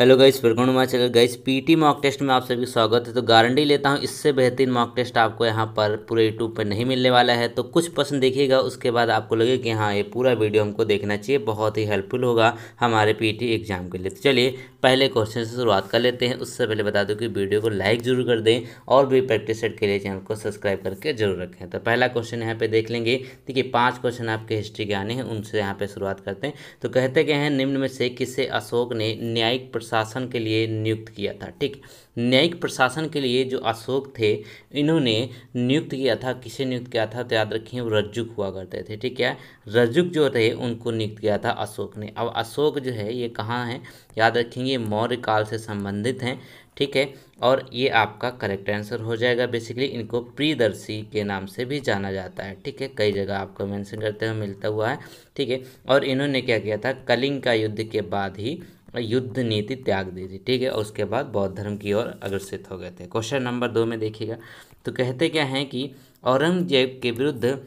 hello guys welcome to my channel guys PT mock test में आप सभी स्वागत है तो गारंटी लेता हूं इससे बेहतरीन मॉक टेस्ट आपको यहां पर पूरे यूट्यूब पर नहीं मिलने वाला है तो कुछ पसंद देखिएगा उसके बाद आपको लगे कि हाँ ये पूरा वीडियो हमको देखना चाहिए बहुत ही हेल्पफुल होगा हमारे पी एग्जाम के लिए तो चलिए पहले क्वेश्चन से शुरुआत कर लेते हैं उससे पहले बता दूँ कि वीडियो को लाइक जरूर कर दें और भी प्रैक्टिस सेट के लिए चैनल को सब्सक्राइब करके जरूर रखें तो पहला क्वेश्चन यहाँ पर देख लेंगे देखिए पाँच क्वेश्चन आपके हिस्ट्री के आने हैं उनसे यहाँ पर शुरुआत करते हैं तो कहते गए हैं निम्न में से किसे अशोक ने न्यायिक प्रशासन के लिए नियुक्त किया था ठीक न्यायिक प्रशासन के लिए जो अशोक थे इन्होंने नियुक्त किया था किसे नियुक्त किया था तो याद रखिए रज्जुक हुआ करते थे ठीक है रज्जुक जो थे उनको नियुक्त किया था अशोक ने अब अशोक जो है ये कहाँ है याद रखेंगे मौर्य काल से संबंधित हैं ठीक है और ये आपका करेक्ट आंसर हो जाएगा बेसिकली इनको प्रियदर्शी के नाम से भी जाना जाता है ठीक है कई जगह आपको मेंशन करते हुए मिलता हुआ है ठीक है और इन्होंने क्या किया था कलिंग का युद्ध के बाद ही युद्ध नीति त्याग दी थी ठीक है और उसके बाद बौद्ध धर्म की ओर अग्रसित हो गए थे क्वेश्चन नंबर दो में देखिएगा तो कहते क्या हैं कि औरंगजेब के विरुद्ध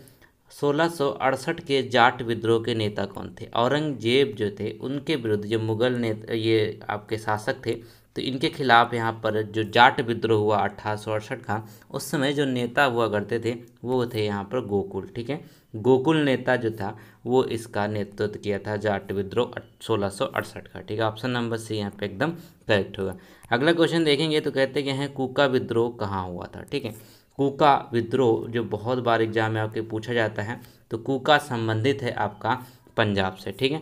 सोलह के जाट विद्रोह के नेता कौन थे औरंगजेब जो थे उनके विरुद्ध जो मुगल नेता ये आपके शासक थे तो इनके खिलाफ यहाँ पर जो जाट विद्रोह हुआ अट्ठारह का उस समय जो नेता हुआ करते थे वो थे यहाँ पर गोकुल ठीक है गोकुल नेता जो था वो इसका नेतृत्व किया था जाट विद्रोह सोलह का ठीक है ऑप्शन नंबर सी यहाँ पे एकदम करेक्ट होगा अगला क्वेश्चन देखेंगे तो कहते हैं है, कुका विद्रोह कहाँ हुआ था ठीक है कुका विद्रोह जो बहुत बार एग्जाम में आपके पूछा जाता है तो कुका संबंधित है आपका पंजाब से ठीक है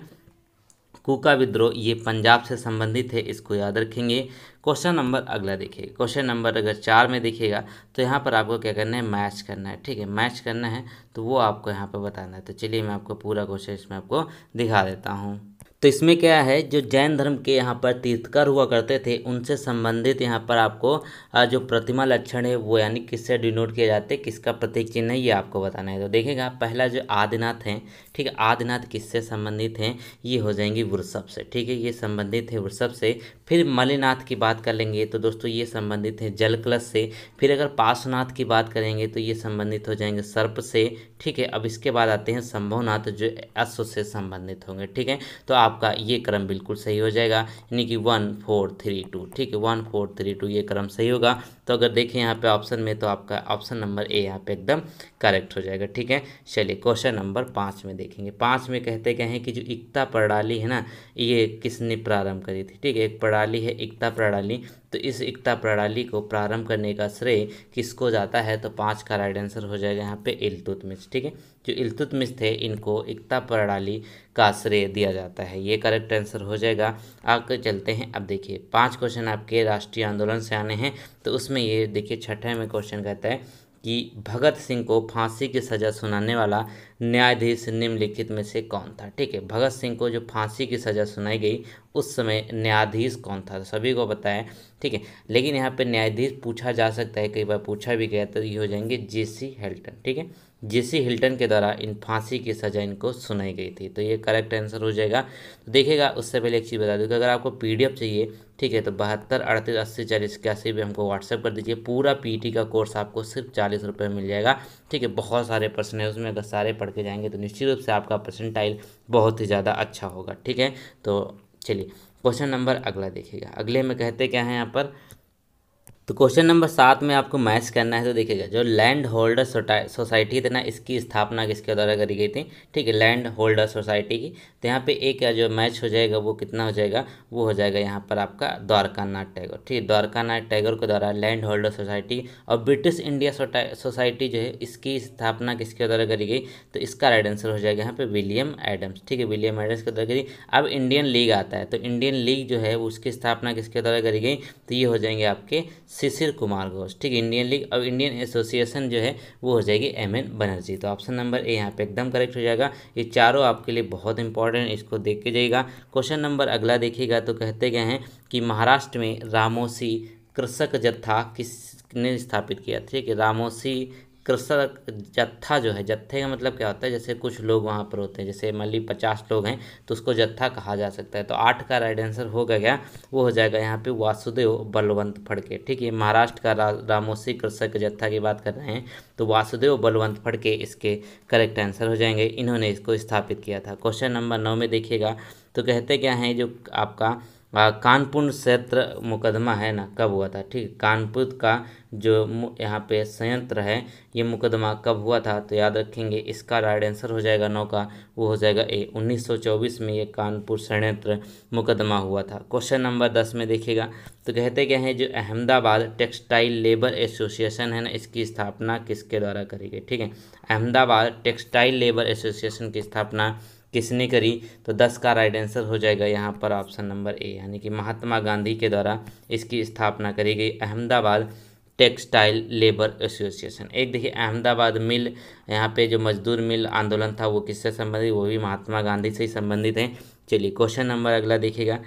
कूका विद्रोह ये पंजाब से संबंधित है इसको याद रखेंगे क्वेश्चन नंबर अगला देखिए क्वेश्चन नंबर अगर चार में देखिएगा तो यहाँ पर आपको क्या करना है मैच करना है ठीक है मैच करना है तो वो आपको यहाँ पर बताना है तो चलिए मैं आपको पूरा क्वेश्चन इसमें आपको दिखा देता हूँ तो इसमें क्या है जो जैन धर्म के यहाँ पर तीर्थकर हुआ करते थे उनसे संबंधित यहाँ पर आपको जो प्रतिमा लक्षण है वो यानी किससे डिनोट किया जाते हैं किसका प्रतीक चिन्ह है ये आपको बताना है तो देखेगा पहला जो आदिनाथ हैं ठीक है आदिनाथ किससे संबंधित हैं ये हो जाएंगी वृषभ से ठीक है ये संबंधित है वृषभ से फिर मलिनाथ की बात कर लेंगे तो दोस्तों ये संबंधित है जल कलश से फिर अगर पार्श्वनाथ की बात करेंगे तो ये संबंधित हो जाएंगे सर्प से ठीक है अब इसके बाद आते हैं संभवनाथ जो अश्व से संबंधित होंगे ठीक है तो आपका ये क्रम बिल्कुल सही हो जाएगा यानी कि वन फोर थ्री टू ठीक है वन फोर थ्री टू ये क्रम सही होगा तो अगर देखें यहाँ पे ऑप्शन में तो आपका ऑप्शन नंबर ए यहाँ पे एकदम करेक्ट हो जाएगा ठीक है चलिए क्वेश्चन नंबर पाँच में देखेंगे पाँच में कहते गए हैं कि जो एकता प्रणाली है ना ये किसने प्रारंभ करी थी ठीक है एक प्रणाली है एकता प्रणाली तो इस एकता प्रणाली को प्रारंभ करने का श्रेय किसको जाता है तो पाँच का राइट आंसर हो जाएगा यहाँ पे इलतुतमिश ठीक है जो इलतुतमिश थे इनको एकता प्रणाली का श्रेय दिया जाता है ये करेक्ट आंसर हो जाएगा आगे चलते हैं अब देखिए पाँच क्वेश्चन आपके राष्ट्रीय आंदोलन से आने हैं तो उसमें ये देखिए छठे में क्वेश्चन कहता है कि भगत सिंह को फांसी की सज़ा सुनाने वाला न्यायाधीश निम्नलिखित में से कौन था ठीक है भगत सिंह को जो फांसी की सज़ा सुनाई गई उस समय न्यायाधीश कौन था तो सभी को बताया ठीक है लेकिन यहाँ पे न्यायाधीश पूछा जा सकता है कई बार पूछा भी गया तो ये हो जाएंगे जे सी हेल्टन ठीक है जेसी हिल्टन के द्वारा इन फांसी की सजा इनको सुनाई गई थी तो ये करेक्ट आंसर हो जाएगा तो देखिएगा उससे पहले एक चीज़ बता दूँ कि अगर आपको पीडीएफ चाहिए ठीक है तो बहत्तर अड़तीस अस्सी चालीस इक्यासी भी हमको व्हाट्सअप कर दीजिए पूरा पीटी का कोर्स आपको सिर्फ चालीस रुपये मिल जाएगा ठीक है बहुत सारे प्रश्न है उसमें अगर सारे पढ़ के जाएंगे तो निश्चित रूप से आपका परसेंटाइल बहुत ही ज़्यादा अच्छा होगा ठीक है तो चलिए क्वेश्चन नंबर अगला देखिएगा अगले में कहते क्या है यहाँ पर तो क्वेश्चन नंबर सात में आपको मैच करना है तो देखिएगा जो लैंड होल्डर सोसाइटी थी ना इसकी स्थापना किसके द्वारा करी गई थी ठीक है लैंड होल्डर सोसाइटी की तो यहाँ पे एक जो मैच हो जाएगा वो कितना हो जाएगा वो हो जाएगा यहाँ पर आपका द्वारका नाथ टैगोर ठीक है द्वारका नाथ टैगोर के द्वारा लैंड होल्डर सोसाइटी और ब्रिटिश इंडिया सोसाइटी जो है इसकी स्थापना किसके द्वारा करी गई तो इसका राइट आंसर हो जाएगा यहाँ पर विलियम एडम्स ठीक है विलियम एडम्स के द्वारा करी अब इंडियन लीग आता है तो इंडियन लीग जो है उसकी स्थापना किसके द्वारा करी गई तो ये हो जाएंगे आपके शिशिर कुमार घोष ठीक इंडियन लीग और इंडियन एसोसिएशन जो है वो हो जाएगी एम एन बनर्जी तो ऑप्शन नंबर ए यहाँ पे एकदम करेक्ट हो जाएगा ये चारों आपके लिए बहुत इंपॉर्टेंट इसको देख के जाइएगा क्वेश्चन नंबर अगला देखिएगा तो कहते गए हैं कि महाराष्ट्र में रामोसी कृषक जत्था किसने स्थापित किया ठीक है रामोसी कृषक जत्था जो है जत्थे का मतलब क्या होता है जैसे कुछ लोग वहाँ पर होते हैं जैसे मान ली पचास लोग हैं तो उसको जत्था कहा जा सकता है तो आठ का राइट आंसर हो गया क्या वो हो जाएगा यहाँ पे वासुदेव बलवंत फड़के ठीक है महाराष्ट्र का रा, रामोसी कृषक जत्था की बात कर रहे हैं तो वासुदेव बलवंत फड़के इसके करेक्ट आंसर हो जाएंगे इन्होंने इसको स्थापित किया था क्वेश्चन नंबर नौ में देखिएगा तो कहते क्या हैं जो आपका कानपुर क्षेत्र मुकदमा है ना कब हुआ था ठीक कानपुर का जो यहाँ पे संयंत्र है ये मुकदमा कब हुआ था तो याद रखेंगे इसका राइट आंसर हो जाएगा नौ का वो हो जाएगा ए 1924 में ये कानपुर संयंत्र मुकदमा हुआ था क्वेश्चन नंबर दस में देखिएगा तो कहते क्या है जो अहमदाबाद टेक्सटाइल लेबर एसोसिएशन है ना इसकी स्थापना किसके द्वारा करी गई ठीक है अहमदाबाद टेक्सटाइल लेबर एसोसिएशन की स्थापना किसने करी तो दस का राइट आंसर हो जाएगा यहाँ पर ऑप्शन नंबर ए यानी कि महात्मा गांधी के द्वारा इसकी स्थापना करी गई अहमदाबाद टेक्सटाइल लेबर एसोसिएशन एक देखिए अहमदाबाद मिल यहाँ पे जो मजदूर मिल आंदोलन था वो किससे संबंधित वो भी महात्मा गांधी से ही संबंधित हैं चलिए क्वेश्चन नंबर अगला देखिएगा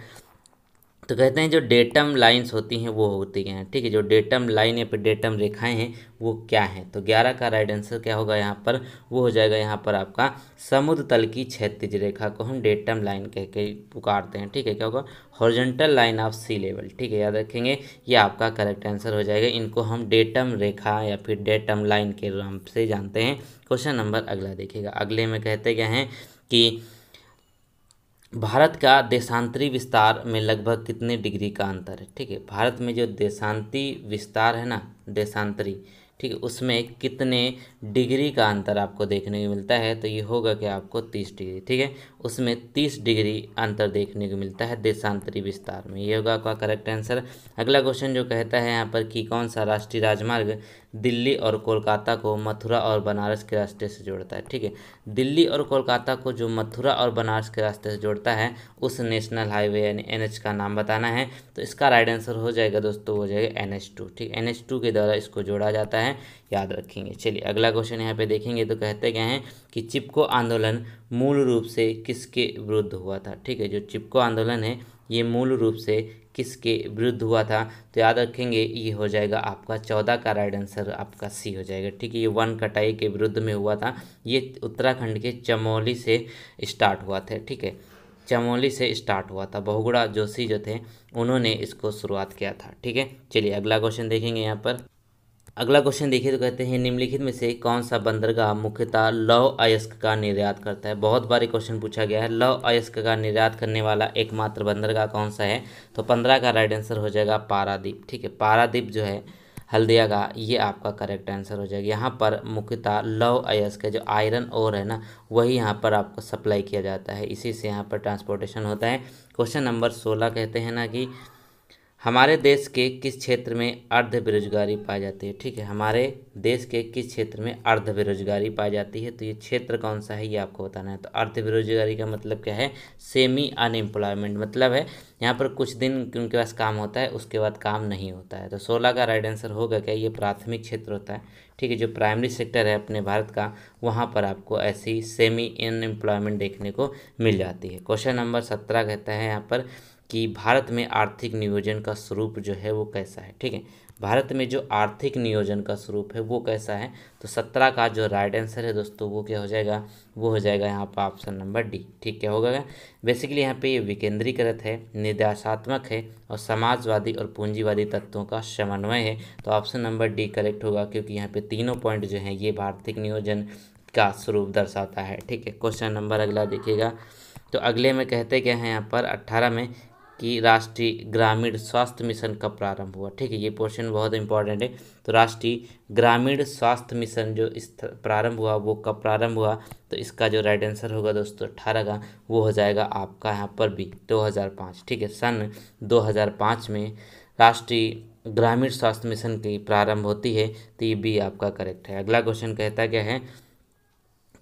तो कहते हैं जो डेटम लाइंस होती हैं वो होती हैं ठीक है जो डेटम लाइन या फिर डेटम रेखाएं हैं वो क्या हैं तो ग्यारह का राइट आंसर क्या होगा यहाँ पर वो हो जाएगा यहाँ पर आपका समुद्र तल की क्षेत्रज रेखा को हम डेटम लाइन कह के पुकारते हैं ठीक है क्या होगा horizontal line of sea level ठीक है याद रखेंगे ये आपका करेक्ट आंसर हो जाएगा इनको हम डेटम रेखा या फिर डेटम लाइन के नाम से जानते हैं क्वेश्चन नंबर अगला देखिएगा अगले में कहते क्या हैं कि भारत का देशांतरी विस्तार में लगभग कितने डिग्री का अंतर है ठीक है भारत में जो देशांति विस्तार है ना देशांतरी ठीक है उसमें कितने डिग्री का अंतर आपको देखने को मिलता है तो ये होगा कि आपको तीस डिग्री ठीक है उसमें 30 डिग्री अंतर देखने को मिलता है देशांतरी विस्तार में ये होगा आपका करेक्ट आंसर अगला क्वेश्चन जो कहता है यहाँ पर कि कौन सा राष्ट्रीय राजमार्ग दिल्ली और कोलकाता को मथुरा और बनारस के रास्ते से जोड़ता है ठीक है दिल्ली और कोलकाता को जो मथुरा और बनारस के रास्ते से जोड़ता है उस नेशनल हाईवे यानी एन का नाम बताना है तो इसका राइट आंसर हो जाएगा दोस्तों हो जाएगा एन ठीक एन के द्वारा इसको जोड़ा जाता है याद रखेंगे चलिए अगला क्वेश्चन यहाँ पे देखेंगे तो कहते गए हैं कि चिपको आंदोलन मूल रूप से किसके विरुद्ध हुआ था ठीक है जो चिपको आंदोलन है ये मूल रूप से किसके विरुद्ध हुआ था तो याद रखेंगे ये हो जाएगा आपका चौदह का राइट आंसर आपका सी हो जाएगा ठीक है ये वन कटाई के विरुद्ध में हुआ था ये उत्तराखंड के चमोली से स्टार्ट हुआ था ठीक है चमोली से स्टार्ट हुआ था बहुगुड़ा जोशी जो थे उन्होंने इसको शुरुआत किया था ठीक है चलिए अगला क्वेश्चन देखेंगे यहाँ पर अगला क्वेश्चन देखिए तो कहते हैं निम्नलिखित में से कौन सा बंदरगाह मुख्यतः लव अयस्क का निर्यात करता है बहुत बार क्वेश्चन पूछा गया है लव अयस्क का निर्यात करने वाला एकमात्र बंदरगाह कौन सा है तो पंद्रह का राइट आंसर हो जाएगा पारादीप ठीक है पारादीप जो है हल्दिया का ये आपका करेक्ट आंसर हो जाएगा यहाँ पर मुख्यतः लव अयस्क जो आयरन और है ना वही यहाँ पर आपको सप्लाई किया जाता है इसी से यहाँ पर ट्रांसपोर्टेशन होता है क्वेश्चन नंबर सोलह कहते हैं ना कि हमारे देश के किस क्षेत्र में अर्ध बेरोजगारी पाई जाती है ठीक है हमारे देश के किस क्षेत्र में अर्ध बेरोजगारी पाई जाती है तो ये क्षेत्र कौन सा है ये आपको बताना है तो अर्ध बेरोजगारी का मतलब क्या है सेमी अनएम्प्लॉयमेंट मतलब है यहाँ पर कुछ दिन उनके पास काम होता है उसके बाद काम नहीं होता है तो सोलह का राइट आंसर होगा क्या ये प्राथमिक क्षेत्र होता है ठीक है जो प्राइमरी सेक्टर है अपने भारत का वहाँ पर आपको ऐसी सेमी अनएम्प्लॉयमेंट देखने को मिल जाती है क्वेश्चन नंबर सत्रह कहता है यहाँ पर कि भारत में आर्थिक नियोजन का स्वरूप जो है वो कैसा है ठीक है भारत में जो आर्थिक नियोजन का स्वरूप है वो कैसा है तो सत्रह का जो राइट आंसर है दोस्तों वो क्या हो जाएगा वो हो जाएगा यहाँ पर ऑप्शन नंबर डी ठीक क्या होगा बेसिकली यहाँ पे ये विकेंद्रीकृत है निर्देशात्मक है और समाजवादी और पूंजीवादी तत्वों का समन्वय है तो ऑप्शन नंबर डी करेक्ट होगा क्योंकि यहाँ पर तीनों पॉइंट जो है ये आर्थिक नियोजन का स्वरूप दर्शाता है ठीक है क्वेश्चन नंबर अगला देखिएगा तो अगले में कहते क्या हैं यहाँ पर अट्ठारह में कि राष्ट्रीय ग्रामीण स्वास्थ्य मिशन कब प्रारंभ हुआ ठीक है ये पोर्शन बहुत इंपॉर्टेंट है तो राष्ट्रीय ग्रामीण स्वास्थ्य मिशन जो इस प्रारंभ हुआ वो कब प्रारंभ हुआ तो इसका जो राइट आंसर होगा दोस्तों अठारह का वो हो जाएगा आपका यहाँ पर भी 2005 ठीक है सन 2005 में राष्ट्रीय ग्रामीण स्वास्थ्य मिशन की प्रारंभ होती है तो ये भी आपका करेक्ट है अगला क्वेश्चन कहता क्या है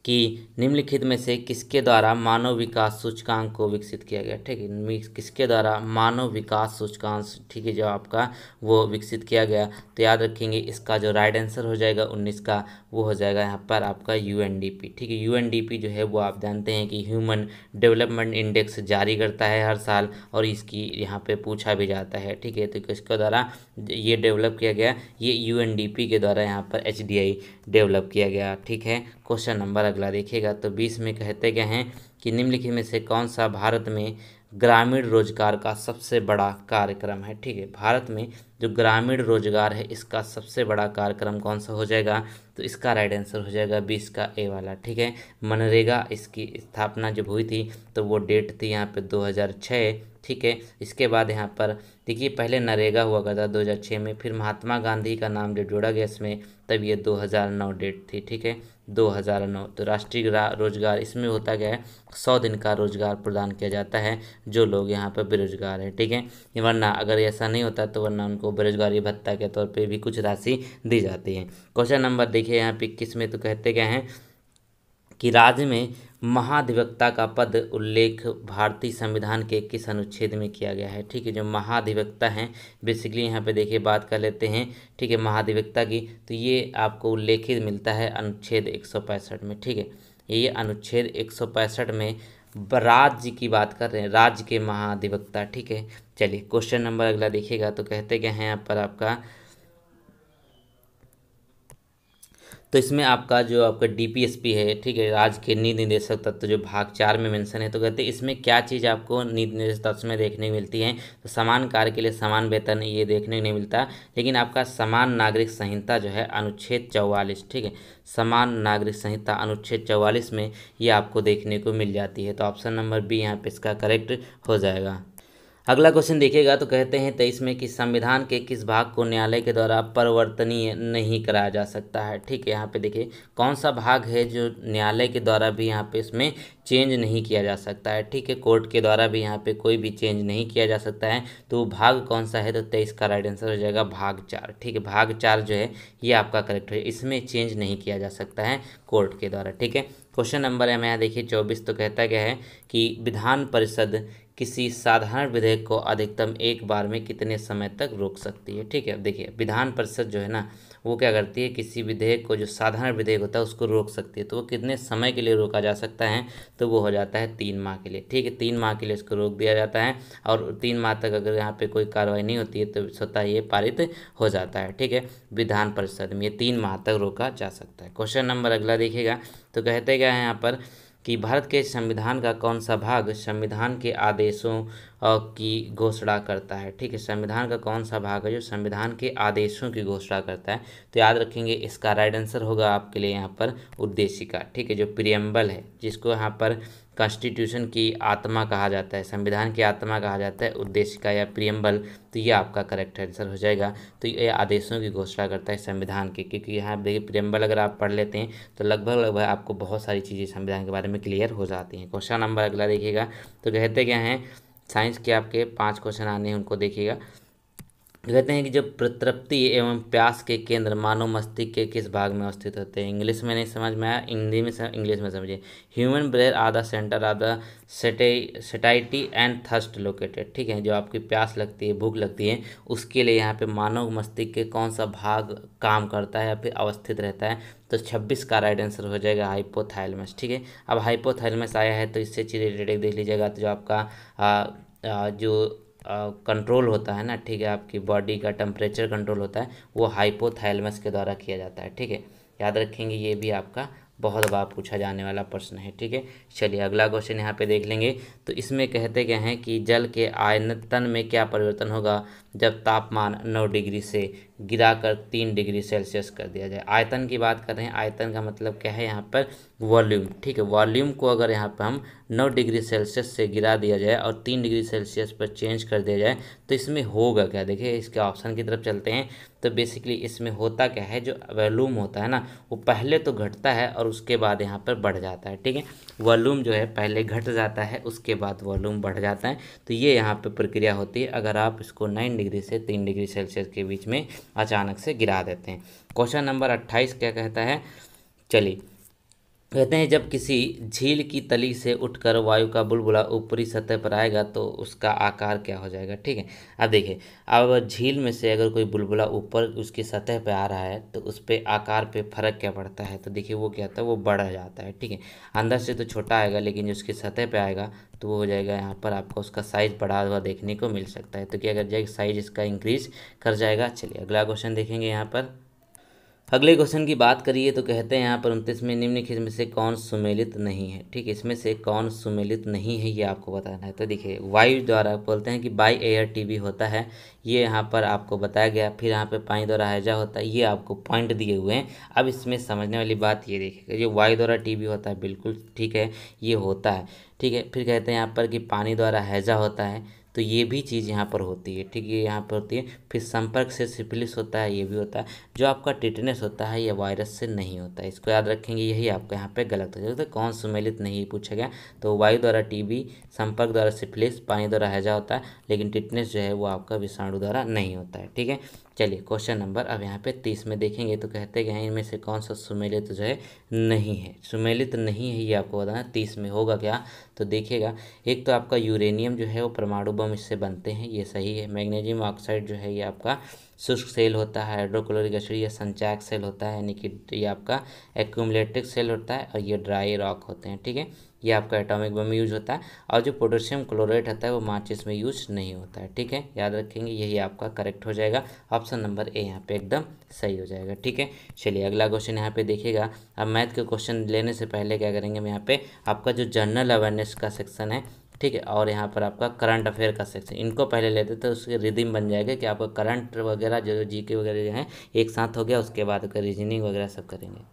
कि निम्नलिखित में से किसके द्वारा मानव विकास सूचकांक को विकसित किया गया ठीक है किसके द्वारा मानव विकास सूचकांक ठीक है जो आपका वो विकसित किया गया तो याद रखेंगे इसका जो राइट आंसर हो जाएगा उन्नीस का वो हो जाएगा यहाँ पर आपका यू ठीक है यू जो है वो आप जानते हैं कि ह्यूमन डेवलपमेंट इंडेक्स जारी करता है हर साल और इसकी यहाँ पर पूछा भी जाता है ठीक है तो किसके द्वारा ये डेवलप किया गया ये यू के द्वारा यहाँ पर एच डेवलप किया गया ठीक है क्वेश्चन नंबर अगला देखिएगा तो बीस में कहते गए हैं कि निम्नलिखित में से कौन सा भारत में ग्रामीण रोजगार का सबसे बड़ा कार्यक्रम है ठीक है भारत में जो ग्रामीण रोजगार है इसका सबसे बड़ा कार्यक्रम कौन सा हो जाएगा तो इसका राइट आंसर हो जाएगा बीस का ए वाला ठीक है मनरेगा इसकी स्थापना जब हुई थी तो वो डेट थी यहाँ पे 2006 ठीक है इसके बाद यहाँ पर देखिए पहले नरेगा हुआ करता दो में फिर महात्मा गांधी का नाम जो जोड़ा गया इसमें तब ये 2009 डेट थी ठीक है 2009 तो राष्ट्रीय रोजगार इसमें होता गया है सौ दिन का रोजगार प्रदान किया जाता है जो लोग यहाँ पर बेरोजगार हैं ठीक है वरना अगर ऐसा नहीं होता तो वरना उनको बेरोजगारी भत्ता के तौर पर भी कुछ राशि दी जाती है क्वेश्चन नंबर देखिए यहाँ पे किस में तो कहते गए हैं कि राज्य में महाधिवक्ता का पद उल्लेख भारतीय संविधान के किस अनुच्छेद में किया गया है ठीक है जो महाधिवक्ता हैं बेसिकली यहाँ पे देखिए बात कर लेते हैं ठीक है महाधिवक्ता की तो ये आपको उल्लेखित मिलता है अनुच्छेद एक में ठीक है ये अनुच्छेद एक में राज्य की बात कर रहे हैं राज्य के महाधिवक्ता ठीक है चलिए क्वेश्चन नंबर अगला देखिएगा तो कहते क्या हैं यहाँ पर आपका तो इसमें आपका जो आपका डीपीएसपी है ठीक है राज्य के नीति निदेशक तत्व जो भाग चार में मेंशन है तो कहते हैं इसमें क्या चीज़ आपको नीति निदेशक तत्व में देखने को मिलती है तो समान कार्य के लिए समान वेतन ये देखने को नहीं मिलता लेकिन आपका समान नागरिक संहिता जो है अनुच्छेद चौवालीस ठीक है समान नागरिक संहिता अनुच्छेद चौवालीस में ये आपको देखने को मिल जाती है तो ऑप्शन नंबर बी यहाँ पर इसका करेक्ट हो जाएगा अगला क्वेश्चन देखिएगा तो कहते हैं तेईस में कि संविधान के किस भाग को न्यायालय के द्वारा परिवर्तनीय नहीं कराया जा सकता है ठीक है यहाँ पे देखिए कौन सा भाग है जो न्यायालय के द्वारा भी यहाँ पे इसमें चेंज नहीं किया जा सकता है ठीक है कोर्ट के द्वारा भी यहाँ पे कोई भी चेंज नहीं किया जा सकता है तो भाग कौन सा है तो तेईस का राइट आंसर हो जाएगा भाग चार ठीक है भाग चार जो है ये आपका करेक्ट है इसमें चेंज नहीं किया जा सकता है कोर्ट के द्वारा ठीक है क्वेश्चन नंबर है मैं यहाँ देखिए चौबीस तो कहता गया है कि विधान परिषद किसी साधारण विधेयक को अधिकतम एक बार में कितने समय तक रोक सकती है ठीक है अब देखिए विधान परिषद जो है ना वो क्या करती है किसी विधेयक को जो साधारण विधेयक होता है उसको रोक सकती है तो वो कितने समय के लिए रोका जा सकता है तो वो हो जाता है तीन माह के लिए ठीक है तीन माह के लिए इसको रोक दिया जाता है और तीन माह तक अगर यहाँ पर कोई कार्रवाई नहीं होती है तो स्वतः ये पारित हो जाता है ठीक है विधान परिषद में ये तीन माह तक रोका जा सकता है क्वेश्चन नंबर अगला देखिएगा तो कहते क्या है यहाँ पर कि भारत के संविधान का कौन सा भाग संविधान के आदेशों की घोषणा करता है ठीक है संविधान का कौन सा भाग है जो संविधान के आदेशों की घोषणा करता है तो याद रखेंगे इसका राइट आंसर होगा आपके लिए यहाँ पर उद्देशिका ठीक है जो प्रियम्बल है जिसको यहाँ पर कॉन्स्टिट्यूशन की आत्मा कहा जाता है संविधान की आत्मा कहा जाता है उद्देश्य का या प्रियम्बल तो ये आपका करेक्ट आंसर हो जाएगा तो ये आदेशों की घोषणा करता है संविधान के क्योंकि यहाँ देखिए प्रियम्बल अगर आप पढ़ लेते हैं तो लगभग लगभग आपको बहुत सारी चीज़ें संविधान के बारे में क्लियर हो जाती हैं क्वेश्चन नंबर अगला देखिएगा तो कहते क्या हैं साइंस के आपके पाँच क्वेश्चन आने हैं उनको देखिएगा कहते हैं कि जब प्रतृप्ति एवं प्यास के केंद्र मानव मस्तिष्क के किस भाग में अवस्थित होते हैं इंग्लिश में नहीं समझ में आया हिंदी में सम, इंग्लिश में समझिए human brain are the centre are the सेटे सेटाइटी एंड थर्स्ट लोकेटेड ठीक है जो आपकी प्यास लगती है भूख लगती है उसके लिए यहाँ पे मानव मस्तिष्क के कौन सा भाग काम करता है या फिर अवस्थित रहता है तो छब्बीस का राइट आंसर हो जाएगा हाइपोथाइलमस ठीक है अब हाइपोथाइलमस आया है तो इससे रिलेटेड देख लीजिएगा तो जो आपका आ, जो कंट्रोल होता है ना ठीक है आपकी बॉडी का टेम्परेचर कंट्रोल होता है वो हाइपोथैलमस के द्वारा किया जाता है ठीक है याद रखेंगे ये भी आपका बहुत बार पूछा जाने वाला प्रश्न है ठीक है चलिए अगला क्वेश्चन यहाँ पे देख लेंगे तो इसमें कहते क्या हैं कि जल के आयनतन में क्या परिवर्तन होगा जब तापमान 9 डिग्री से गिराकर 3 डिग्री सेल्सियस कर दिया जाए आयतन की बात कर रहे हैं आयतन का मतलब क्या है यहाँ पर वॉल्यूम ठीक है वॉल्यूम को अगर यहाँ पर हम 9 डिग्री सेल्सियस से गिरा दिया जाए और 3 डिग्री सेल्सियस पर चेंज कर दिया जाए तो इसमें होगा क्या देखिए इसके ऑप्शन की तरफ चलते हैं तो बेसिकली इसमें होता क्या है जो वॉल्यूम होता है ना वो पहले तो घटता है और उसके बाद यहाँ पर बढ़ जाता है ठीक है वॉल्यूम जो है पहले घट जाता है उसके बाद वॉल्यूम बढ़ जाता है तो ये यहाँ पर प्रक्रिया होती है अगर आप इसको नाइन डिग्री से तीन डिग्री सेल्सियस के बीच में अचानक से गिरा देते हैं क्वेश्चन नंबर अट्ठाईस क्या कहता है चलिए तो कहते हैं जब किसी झील की तली से उठकर वायु का बुलबुला ऊपरी सतह पर आएगा तो उसका आकार क्या हो जाएगा ठीक है अब देखिए अब झील में से अगर कोई बुलबुला ऊपर उसकी सतह पर आ रहा है तो उस पर आकार पे फर्क क्या पड़ता है तो देखिए वो क्या होता है वो बढ़ जाता है ठीक है अंदर से तो छोटा आएगा लेकिन जो उसकी सतह पर आएगा तो वो हो जाएगा यहाँ पर आपको उसका साइज़ बढ़ा हुआ देखने को मिल सकता है तो क्या कर जाएगा साइज इसका इंक्रीज कर जाएगा चलिए अगला क्वेश्चन देखेंगे यहाँ पर अगले क्वेश्चन की बात करिए तो कहते हैं यहाँ पर उनतीस में निम्नलिखित में से कौन सुमेलित नहीं है ठीक है इसमें से कौन सुमेलित नहीं है ये आपको बताना है तो देखिए वायु द्वारा बोलते हैं कि बाई एयर टीवी होता है ये यहाँ पर आपको बताया गया फिर यहाँ पे पानी द्वारा हैजा होता है ये आपको पॉइंट दिए हुए हैं अब इसमें समझने वाली बात ये देखिएगा जो वायु द्वारा टी होता है बिल्कुल ठीक है ये होता है ठीक है फिर कहते हैं यहाँ पर कि पानी द्वारा हैजा होता है तो ये भी चीज़ यहाँ पर होती है ठीक है यहाँ पर होती है फिर संपर्क से सिपिलिस होता है ये भी होता है जो आपका टिटनेस होता है ये वायरस से नहीं होता है इसको याद रखेंगे यही आपको यहाँ पे गलत हो तो है कौन सुमेलित नहीं पूछा गया तो वायु द्वारा टीबी संपर्क द्वारा सिपिलिस पानी द्वारा हैजा होता है लेकिन टिटनेस जो है वो आपका विषाणु द्वारा नहीं होता है ठीक है चलिए क्वेश्चन नंबर अब यहाँ पे तीस में देखेंगे तो कहते गए हैं हाँ, इनमें से कौन सा सुमेलित जो है नहीं है सुमेलित नहीं है ये आपको बताना तीस में होगा क्या तो देखिएगा एक तो आपका यूरेनियम जो है वो परमाणु बम इससे बनते हैं ये सही है मैग्नीजियम ऑक्साइड जो है ये आपका शुष्क सेल होता है हाइड्रोक्लोरिक एसिड या संचायक सेल होता है यानी कि ये आपका एक्यूमलेटिक सेल होता है और ये ड्राई रॉक होते हैं ठीक है ये आपका एटॉमिक बम यूज होता है और जो पोटेशियम क्लोराइड होता है वो माचिस में यूज नहीं होता है ठीक है याद रखेंगे यही आपका करेक्ट हो जाएगा ऑप्शन नंबर ए यहाँ पे एकदम सही हो जाएगा ठीक है चलिए अगला क्वेश्चन यहाँ पे देखिएगा अब मैथ के क्वेश्चन लेने से पहले क्या करेंगे हम यहाँ पे आपका जो जनरल अवेयरनेस का सेक्शन है ठीक है और यहाँ पर आपका करंट अफेयर का सेक्शन इनको पहले लेते तो उसके रिदिम बन जाएगा कि आपका करंट वगैरह जो जी के वगैरह है एक साथ हो गया उसके बाद का रीजनिंग वगैरह सब करेंगे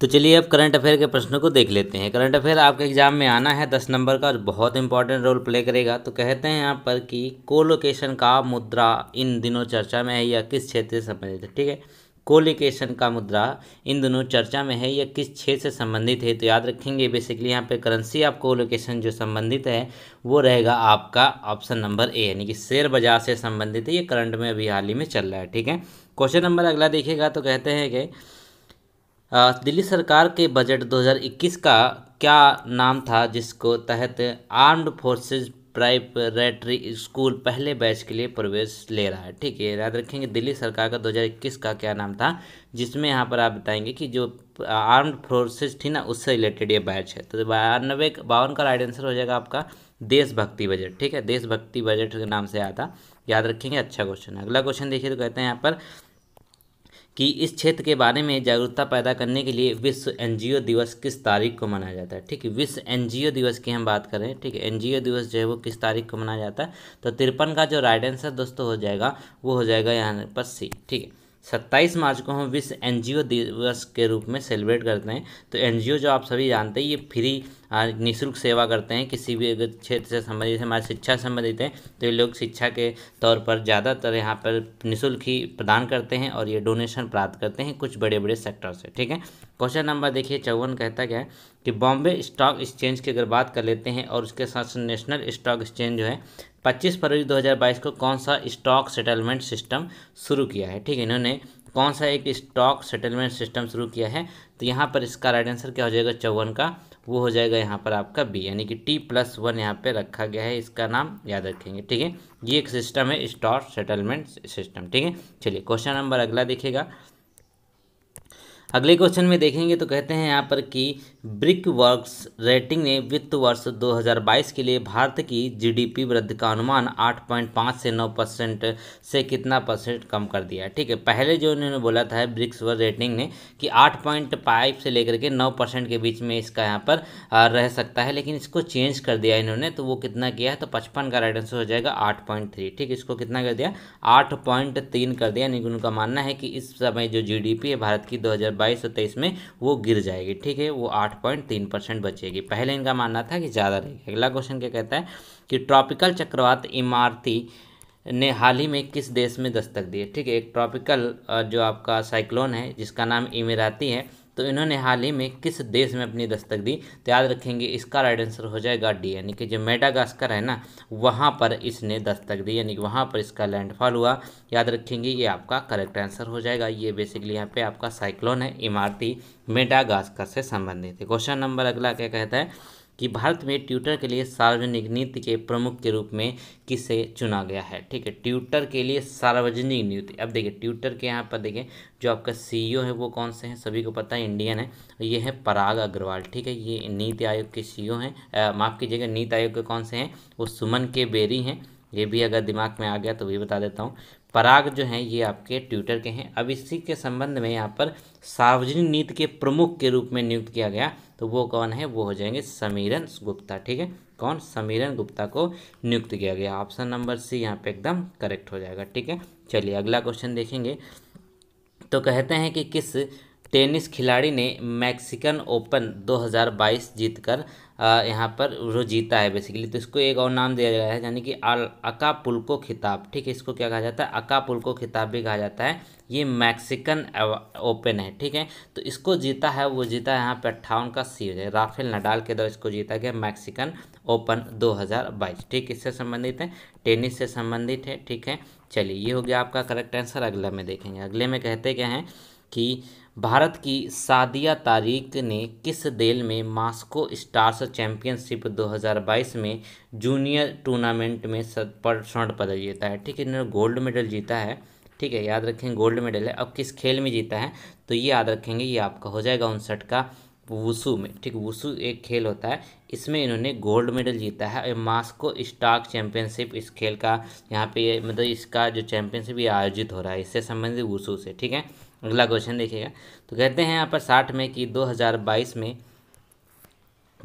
तो चलिए अब करंट अफेयर के प्रश्नों को देख लेते हैं करंट अफेयर आपके एग्जाम में आना है दस नंबर का और बहुत इंपॉर्टेंट रोल प्ले करेगा तो कहते हैं यहाँ पर कि कोलोकेशन का मुद्रा इन दिनों चर्चा में है या किस क्षेत्र से संबंधित है ठीक है कोलिकेशन का मुद्रा इन दिनों चर्चा में है या किस क्षेत्र से संबंधित है तो याद रखेंगे बेसिकली यहाँ पे करेंसी आप कोलोकेशन जो संबंधित है वो रहेगा आपका ऑप्शन नंबर ए यानी कि शेयर बाजार से संबंधित है ये करंट में अभी हाल ही में चल रहा है ठीक है क्वेश्चन नंबर अगला देखिएगा तो कहते हैं कि दिल्ली सरकार के बजट 2021 का क्या नाम था जिसको तहत आर्म्ड फोर्सेज प्राइपरेटरी स्कूल पहले बैच के लिए प्रवेश ले रहा है ठीक है याद रखेंगे दिल्ली सरकार का 2021 का क्या नाम था जिसमें यहाँ पर आप बताएंगे कि जो आर्म्ड फोर्सेज थी ना उससे रिलेटेड ये बैच है तो बयानबे बावन का राइट आंसर हो जाएगा आपका देशभक्ति बजट ठीक है देशभक्ति बजट के नाम से आया था याद रखेंगे अच्छा क्वेश्चन है अगला क्वेश्चन देखिए तो कहते हैं यहाँ पर कि इस क्षेत्र के बारे में जागरूकता पैदा करने के लिए विश्व एनजीओ दिवस किस तारीख को मनाया जाता है ठीक है विश्व एनजीओ दिवस की हम बात करें ठीक है एनजीओ दिवस जो है वो किस तारीख को मनाया जाता है तो तिरपन का जो राइट आंसर दोस्तों हो जाएगा वो हो जाएगा यहाँ पर सी ठीक है सत्ताईस मार्च को हम विश्व एन दिवस के रूप में सेलिब्रेट करते हैं तो एन जो आप सभी जानते हैं ये फ्री निःशुल्क सेवा करते हैं किसी भी क्षेत्र से संबंधित हमारे शिक्षा से संबंधित है तो ये लोग शिक्षा के तौर पर ज़्यादातर यहाँ पर निःशुल्क ही प्रदान करते हैं और ये डोनेशन प्राप्त करते हैं कुछ बड़े बड़े सेक्टर से ठीक है क्वेश्चन नंबर देखिए चौवन कहता क्या है कि बॉम्बे स्टॉक एक्सचेंज की अगर बात कर लेते हैं और उसके साथ नेशनल स्टॉक एक्सचेंज जो है 25 फरवरी 2022 को कौन सा स्टॉक सेटलमेंट सिस्टम शुरू किया है ठीक है इन्होंने कौन सा एक स्टॉक सेटलमेंट सिस्टम शुरू किया है तो यहाँ पर इसका राइट आंसर क्या हो जाएगा चौवन का वो हो जाएगा यहाँ पर आपका बी यानी कि टी प्लस वन यहाँ पर रखा गया है इसका नाम याद रखेंगे ठीक है ये एक सिस्टम है स्टॉक सेटलमेंट सिस्टम ठीक है चलिए क्वेश्चन नंबर अगला देखिएगा अगले क्वेश्चन में देखेंगे तो कहते हैं यहाँ पर कि ब्रिक वर्क्स रेटिंग ने वित्त वर्ष 2022 के लिए भारत की जीडीपी वृद्धि का अनुमान 8.5 से 9 परसेंट से कितना परसेंट कम कर दिया है ठीक है पहले जो इन्होंने बोला था ब्रिक्स वर्क रेटिंग ने कि 8.5 से लेकर के 9 परसेंट के बीच में इसका यहाँ पर रह सकता है लेकिन इसको चेंज कर दिया इन्होंने तो वो कितना किया है तो पचपन का राइट आंसर हो जाएगा आठ ठीक इसको कितना कर दिया आठ कर दिया यानी उनका मानना है कि इस समय जो जी है भारत की दो बाईस और तेईस में वो गिर जाएगी ठीक है वो आठ पॉइंट तीन परसेंट बचेगी पहले इनका मानना था कि ज़्यादा रहेगी अगला क्वेश्चन क्या कहता है कि ट्रॉपिकल चक्रवात इमारती ने हाल ही में किस देश में दस्तक दी है ठीक है एक ट्रॉपिकल जो आपका साइक्लोन है जिसका नाम इमिराती है तो इन्होंने हाल ही में किस देश में अपनी दस्तक दी तो याद रखेंगे इसका राइट आंसर हो जाएगा डी यानी कि जो मेडागास्कर है ना वहाँ पर इसने दस्तक दी यानी कि वहाँ पर इसका लैंडफॉल हुआ याद रखेंगे ये आपका करेक्ट आंसर हो जाएगा ये बेसिकली यहाँ पे आपका साइक्लोन है इमारती मेडागास्कर से संबंधित है क्वेश्चन नंबर अगला क्या कहता है कि भारत में ट्यूटर के लिए सार्वजनिक नीति के प्रमुख के रूप में किसे चुना गया है ठीक है ट्यूटर के लिए सार्वजनिक नीति अब देखिए ट्यूटर के यहाँ पर देखें जो आपका सीईओ e है वो कौन से हैं सभी को पता है इंडियन है ये है पराग अग्रवाल ठीक है ये नीति आयोग के सीईओ e हैं माफ़ कीजिएगा नीति आयोग के कौन से हैं वो सुमन के बेरी हैं ये भी अगर दिमाग में आ गया तो भी बता देता हूँ पराग जो हैं ये आपके ट्विटर के हैं अब इसी के संबंध में यहाँ पर सार्वजनिक नीति के प्रमुख के रूप में नियुक्त किया गया तो वो कौन है वो हो जाएंगे समीरन गुप्ता ठीक है कौन समीरन गुप्ता को नियुक्त किया गया ऑप्शन नंबर सी यहाँ पे एकदम करेक्ट हो जाएगा ठीक है चलिए अगला क्वेश्चन देखेंगे तो कहते हैं कि किस टेनिस खिलाड़ी ने मैक्सिकन ओपन 2022 जीतकर यहाँ पर जो जीता है बेसिकली तो इसको एक और नाम दिया गया है यानी कि अल अकापुल्को खिताब ठीक है इसको क्या कहा जाता है अकापुल्को खिताब भी कहा जाता है ये मैक्सिकन ओपन है ठीक है तो इसको जीता है वो जीता है यहाँ पे अट्ठावन का सीरीज है राफेल नडाल के द्वारा इसको जीता गया मैक्सिकन ओपन 2022 ठीक इससे संबंधित है टेनिस से संबंधित है ठीक है चलिए ये हो गया आपका करेक्ट आंसर अगले में देखेंगे अगले में कहते क्या हैं कि भारत की सादिया तारीख ने किस देल में मास्को स्टार्स चैंपियनशिप 2022 में जूनियर टूर्नामेंट में स्वर्ण पदक जीता है ठीक है इन्होंने गोल्ड मेडल जीता है ठीक है याद रखें गोल्ड मेडल है अब किस खेल में जीता है तो ये याद रखेंगे ये आपका हो जाएगा उनसठ का वुसू में ठीक वुसू एक खेल होता है इसमें इन्होंने गोल्ड मेडल जीता है मास्को स्टॉक चैंपियनशिप इस खेल का यहाँ पे मतलब इसका जो चैंपियनशिप ये आयोजित हो रहा है इससे संबंधित वुसू से ठीक है अगला क्वेश्चन देखिएगा तो कहते हैं यहाँ पर साठ में कि 2022 में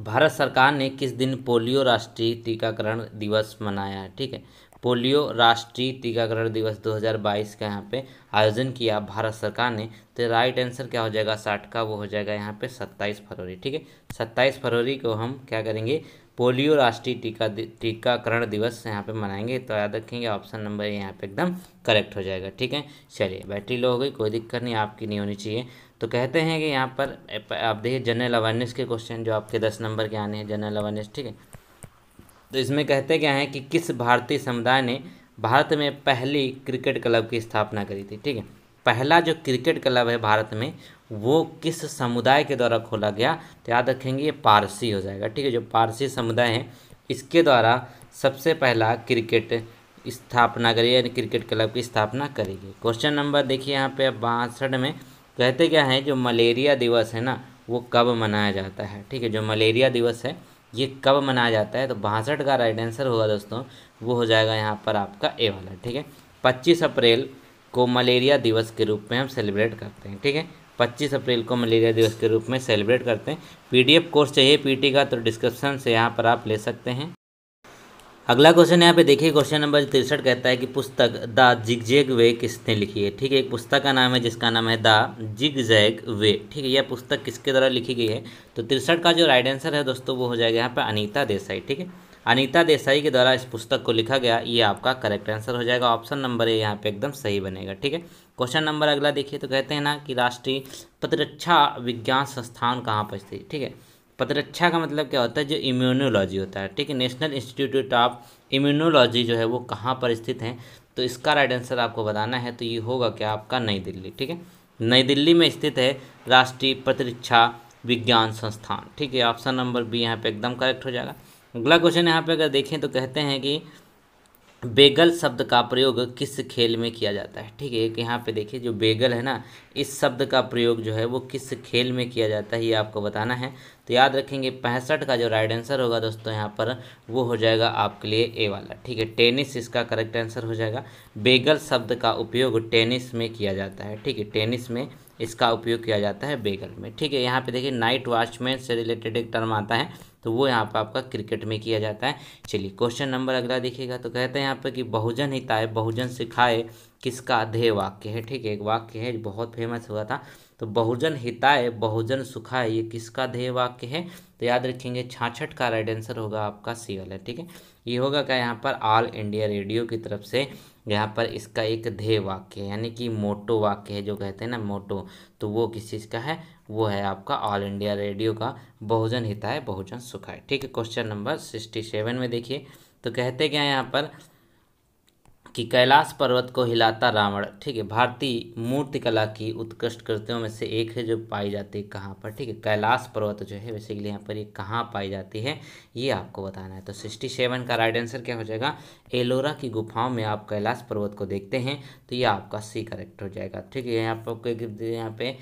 भारत सरकार ने किस दिन पोलियो राष्ट्रीय टीकाकरण दिवस मनाया है ठीक है पोलियो राष्ट्रीय टीकाकरण दिवस 2022 का यहाँ पे आयोजन किया भारत सरकार ने तो राइट आंसर क्या हो जाएगा साठ का वो हो जाएगा यहाँ पे 27 फरवरी ठीक है 27 फरवरी को हम क्या करेंगे पोलियो राष्ट्रीय टीका टीकाकरण दिवस यहाँ पे मनाएंगे तो याद रखेंगे ऑप्शन नंबर यहाँ पे एकदम करेक्ट हो जाएगा ठीक है चलिए बैटरी लो हो गई कोई दिक्कत नहीं आपकी नहीं होनी चाहिए तो कहते हैं कि यहाँ पर आप देखिए जनरल अवेयरनेस के क्वेश्चन जो आपके दस नंबर के आने हैं जनरल अवेयरनेस ठीक है तो इसमें कहते क्या हैं कि किस भारतीय समुदाय ने भारत में पहली क्रिकेट क्लब की स्थापना करी थी ठीक है पहला जो क्रिकेट क्लब है भारत में वो किस समुदाय के द्वारा खोला गया तो याद रखेंगे ये पारसी हो जाएगा ठीक है जो पारसी समुदाय है इसके द्वारा सबसे पहला क्रिकेट स्थापना करी यानी क्रिकेट क्लब की स्थापना करेगी क्वेश्चन नंबर देखिए यहाँ पे बासठ में कहते क्या है जो मलेरिया दिवस है ना वो कब मनाया जाता है ठीक है जो मलेरिया दिवस है ये कब मनाया जाता है तो बासठ का राइट आंसर होगा दोस्तों वो हो जाएगा यहाँ पर आपका ए वाला ठीक है पच्चीस अप्रैल को मलेरिया दिवस के रूप में हम सेलिब्रेट करते हैं ठीक है पच्चीस अप्रैल को मलेरिया दिवस के रूप में सेलिब्रेट करते हैं पीडीएफ कोर्स चाहिए पीटी का तो डिस्क्रिप्शन से यहाँ पर आप ले सकते हैं अगला क्वेश्चन यहाँ पे देखिए क्वेश्चन नंबर तिरसठ कहता है कि पुस्तक द जेग वे किसने लिखी है ठीक है एक पुस्तक का नाम है जिसका नाम है द जिगजैग वे ठीक है यह पुस्तक किसके द्वारा लिखी गई है तो तिरसठ का जो राइट आंसर है दोस्तों वो हो जाएगा यहाँ पे अनीता देसाई ठीक है अनीता देसाई के द्वारा इस पुस्तक को लिखा गया ये आपका करेक्ट आंसर हो जाएगा ऑप्शन नंबर ए यहाँ पे एकदम सही बनेगा ठीक है क्वेश्चन नंबर अगला देखिए तो कहते हैं ना कि राष्ट्रीय प्रतिरक्षा विज्ञान संस्थान कहाँ पर स्थित ठीक है प्रतिरक्षा का मतलब क्या होता है जो इम्यूनोलॉजी होता है ठीक है नेशनल इंस्टीट्यूट ऑफ इम्यूनोलॉजी जो है वो कहाँ पर स्थित है तो इसका राइट आंसर आपको बताना है तो ये होगा क्या आपका नई दिल्ली ठीक है नई दिल्ली में स्थित है राष्ट्रीय प्रतिरक्षा विज्ञान संस्थान ठीक है ऑप्शन नंबर बी यहाँ पे एकदम करेक्ट हो जाएगा अगला क्वेश्चन यहाँ पे अगर देखें तो कहते हैं कि बेगल शब्द का प्रयोग किस खेल में किया जाता है ठीक है एक यहाँ पे देखिए जो बेगल है ना इस शब्द का प्रयोग जो है वो किस खेल में किया जाता है ये आपको बताना है तो याद रखेंगे पैंसठ का जो राइट आंसर होगा दोस्तों यहाँ पर वो हो जाएगा आपके लिए ए वाला ठीक है टेनिस इसका करेक्ट आंसर हो जाएगा बेगल शब्द का उपयोग टेनिस में किया जाता है ठीक है टेनिस में इसका उपयोग किया जाता है बेगल में ठीक है यहाँ पे देखिए नाइट वॉचमैन से रिलेटेड एक टर्म आता है तो वो यहाँ पर आपका क्रिकेट में किया जाता है चलिए क्वेश्चन नंबर अगला देखिएगा तो कहते हैं यहाँ पर कि बहुजन हिताए बहुजन सिखाए किसका ध्येय वाक्य है ठीक है एक वाक्य है बहुत फेमस हुआ था तो बहुजन हिताए बहुजन सुखाए ये किसका ध्येय वाक्य है तो याद रखेंगे छाछठ का राइट आंसर होगा आपका सी है ठीक है ये होगा क्या यहाँ पर ऑल इंडिया रेडियो की तरफ से यहाँ पर इसका एक ध्येय वाक्य है यानी कि मोटो वाक्य है जो कहते हैं ना मोटो तो वो किस चीज़ का है वो है आपका ऑल इंडिया रेडियो का बहुजन हिताय बहुजन सुखाय ठीक है क्वेश्चन नंबर सिक्सटी सेवन में देखिए तो कहते क्या यहाँ पर कि कैलाश पर्वत को हिलाता रावण ठीक है भारतीय मूर्तिकला की उत्कृष्ट कृतियों में से एक है जो पाई जाती है कहाँ पर ठीक है कैलाश पर्वत जो है बेसिकली यहाँ पर ये कहाँ पाई जाती है ये आपको बताना है तो सिक्सटी सेवन का राइट आंसर क्या हो जाएगा एलोरा की गुफाओं में आप कैलाश पर्वत को देखते हैं तो ये आपका सी करेक्ट हो जाएगा ठीक है यहाँ पर यहाँ पर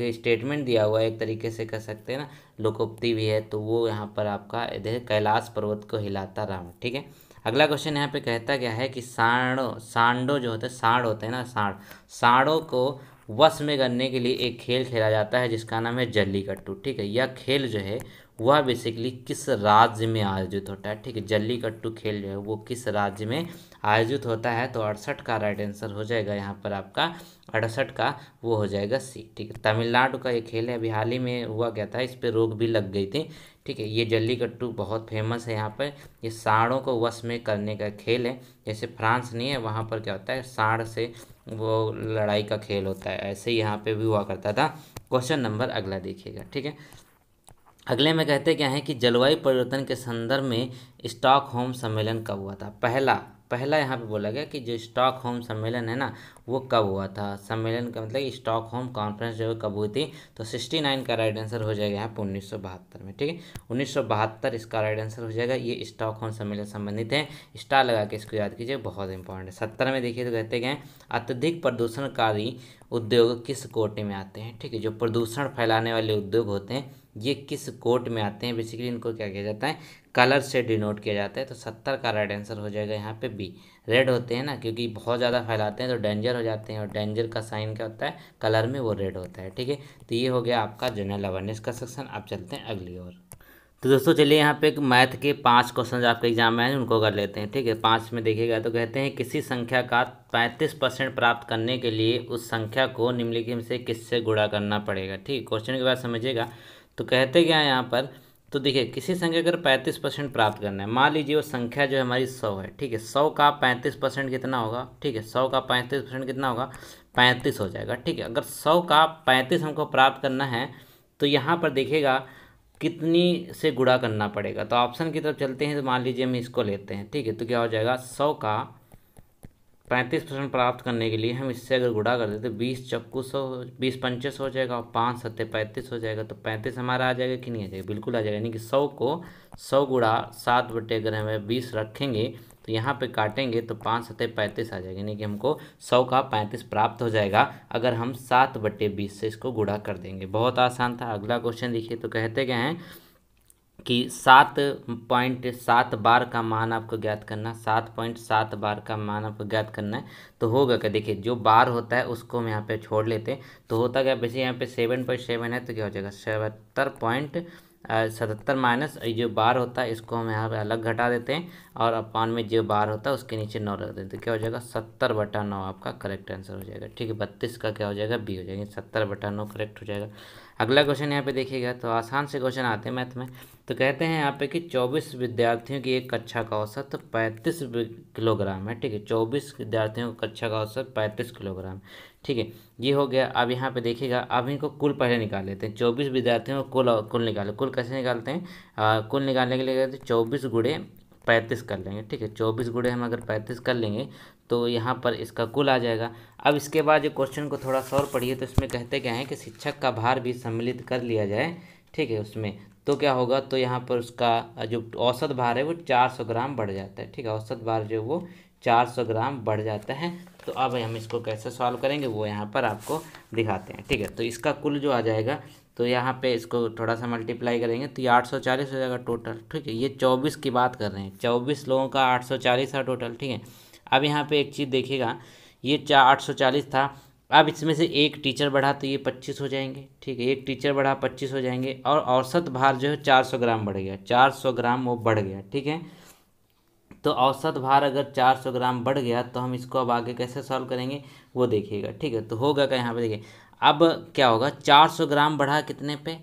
एक स्टेटमेंट दिया हुआ है एक तरीके से कह सकते हैं ना लोकोक्ति भी है तो वो यहाँ पर आपका कैलाश पर्वत को हिलाता रावण ठीक है अगला क्वेश्चन यहाँ पे कहता गया है कि सांडो सांडो जो होते हैं सांड होते हैं ना सांड सांडों को वश में करने के लिए एक खेल खेला जाता है जिसका नाम है जल्लीकट्टू ठीक है यह खेल जो है वह बेसिकली किस राज्य में आयोजित होता है ठीक है जल्लीकट्टू खेल जो है वो किस राज्य में आयोजित होता है तो अड़सठ का राइट आंसर हो जाएगा यहाँ पर आपका अड़सठ का वो हो जाएगा सी ठीक है तमिलनाडु का ये खेल है अभी हाल ही में हुआ क्या था इस पर रोक भी लग गई थी ठीक है ये जल्लीकट्टू बहुत फेमस है यहाँ पर ये साड़ों को वश में करने का खेल है जैसे फ्रांस नहीं है वहाँ पर क्या होता है साड़ से वो लड़ाई का खेल होता है ऐसे ही यहाँ पर भी हुआ करता था क्वेश्चन नंबर अगला देखिएगा ठीक है अगले में कहते क्या है कि जलवायु परिवर्तन के संदर्भ में स्टॉकहोम सम्मेलन कब हुआ था पहला पहला यहाँ पे बोला गया कि जो स्टॉक होम सम्मेलन है ना वो कब हुआ था सम्मेलन का मतलब स्टॉक होम कॉन्फ्रेंस जो है कब हुई थी तो सिक्सटी नाइन का राइट आंसर हो जाएगा यहाँ पे उन्नीस सौ बहत्तर में ठीक है उन्नीस सौ बहत्तर इसका राइट आंसर हो जाएगा ये स्टॉक होम सम्मेलन संबंधित है स्टार लगा के इसको याद कीजिए बहुत इंपॉर्टेंट है सत्तर में देखिए तो कहते गए अत्यधिक प्रदूषणकारी उद्योग किस कोटे में आते हैं ठीक है जो प्रदूषण फैलाने वाले उद्योग होते हैं ये किस कोट में आते हैं बेसिकली इनको क्या कहा जाता है कलर से डिनोट किया जाता है तो सत्तर का राइट आंसर हो जाएगा यहाँ पे बी रेड होते हैं ना क्योंकि बहुत ज़्यादा फैलाते हैं तो डेंजर हो जाते हैं और डेंजर का साइन क्या होता है कलर में वो रेड होता है ठीक है तो ये हो गया आपका जनरल अवेयरनेस का सेक्शन आप चलते हैं अगली ओर तो दोस्तों चलिए यहाँ पे एक मैथ के पांच क्वेश्चन आपके एग्जाम में आए उनको कर लेते हैं ठीक है पांच में देखिएगा तो कहते हैं किसी संख्या का पैंतीस परसेंट प्राप्त करने के लिए उस संख्या को निम्नलिखित से किससे गुणा करना पड़ेगा ठीक क्वेश्चन के बाद समझिएगा तो कहते क्या है यहाँ पर तो देखिए किसी संख्या अगर पैंतीस परसेंट प्राप्त करना है मान लीजिए वो संख्या जो है हमारी सौ है ठीक है सौ का पैंतीस परसेंट कितना होगा ठीक है सौ का पैंतीस परसेंट कितना होगा पैंतीस हो जाएगा ठीक है अगर सौ का पैंतीस हमको प्राप्त करना है तो यहाँ पर देखिएगा कितनी से गुड़ा करना पड़ेगा तो ऑप्शन की तरफ चलते हैं तो मान लीजिए हम इसको लेते हैं ठीक है तो क्या हो जाएगा सौ का पैंतीस परसेंट प्राप्त करने के लिए हम इससे अगर गुड़ा कर देते तो बीस चक्कू सौ बीस पंचे सौ हो जाएगा और पाँच सत्ते पैंतीस हो जाएगा तो पैंतीस हमारा आ जाएगा कि नहीं आ जाएगा बिल्कुल आ जाएगा यानी कि सौ को सौ गुड़ा सात बटे अगर हमें बीस रखेंगे तो यहाँ पे काटेंगे तो पाँच सत्ते पैंतीस आ जाएगा यानी कि हमको सौ का पैंतीस प्राप्त हो जाएगा अगर हम सात बटे बीस से इसको गुड़ा कर देंगे बहुत आसान था अगला क्वेश्चन देखिए तो कहते गए हैं कि सात पॉइंट सात बार का मान आपको ज्ञात करना सात पॉइंट सात बार का मान आपको ज्ञात करना है तो होगा क्या देखिए जो बार होता है उसको हम यहाँ पे छोड़ लेते हैं तो होता क्या वैसे यहाँ पे सेवन पॉइंट सेवन है तो क्या हो जाएगा सतहत्तर पॉइंट सतहत्तर माइनस जो बार होता है इसको हम यहाँ पे अलग घटा देते हैं और अपान में जो बार होता है उसके नीचे नौ रख देते हैं तो क्या हो जाएगा सत्तर बटा नौ आपका करेक्ट आंसर हो जाएगा ठीक है बत्तीस का क्या हो जाएगा बी हो जाएगा सत्तर बटा नौ करेक्ट हो जाएगा अगला क्वेश्चन यहाँ पे देखिएगा तो आसान से क्वेश्चन आते हैं मैथ में तो कहते हैं यहाँ पे कि चौबीस विद्यार्थियों की एक कक्षा का औसत पैंतीस किलोग्राम है ठीक है चौबीस विद्यार्थियों की कक्षा का औसत पैंतीस किलोग्राम ठीक है ये हो गया अब यहाँ पे देखिएगा अब इनको कुल पहले निकाल लेते हैं चौबीस विद्यार्थियों को कुल कुल निकाले कुल कैसे निकालते हैं आ, कुल निकालने के लिए कहते हैं चौबीस गुड़े पैंतीस कर लेंगे ठीक है चौबीस गुड़े हम अगर पैंतीस कर लेंगे तो यहाँ पर इसका कुल आ जाएगा अब इसके बाद जो क्वेश्चन को थोड़ा सा और पढ़िए तो इसमें कहते क्या है कि शिक्षक का भार भी सम्मिलित कर लिया जाए ठीक है उसमें तो क्या होगा तो यहाँ पर उसका जो औसत भार है वो चार सौ ग्राम बढ़ जाता है ठीक है औसत भार जो वो चार सौ ग्राम बढ़ जाता है तो अब हम इसको कैसे सॉल्व करेंगे वो यहाँ पर आपको दिखाते हैं ठीक है तो इसका कुल जो आ जाएगा तो यहाँ पे इसको थोड़ा सा मल्टीप्लाई करेंगे तो ये आठ सौ चालीस हो जाएगा टोटल ठीक है ये चौबीस की बात कर रहे हैं चौबीस लोगों का आठ सौ चालीस था टोटल ठीक है अब यहाँ पे एक चीज़ देखिएगा ये चार आठ सौ चालीस था अब इसमें से एक टीचर बढ़ा तो ये पच्चीस हो जाएंगे ठीक है एक टीचर बढ़ा पच्चीस हो जाएंगे और औसत भार जो है चार सौ ग्राम बढ़ गया चार सौ ग्राम वो बढ़ गया ठीक है तो औसत भार अगर 400 ग्राम बढ़ गया तो हम इसको अब आगे कैसे सॉल्व करेंगे वो देखिएगा ठीक है तो होगा क्या यहाँ पे देखिए अब क्या होगा 400 ग्राम बढ़ा कितने पे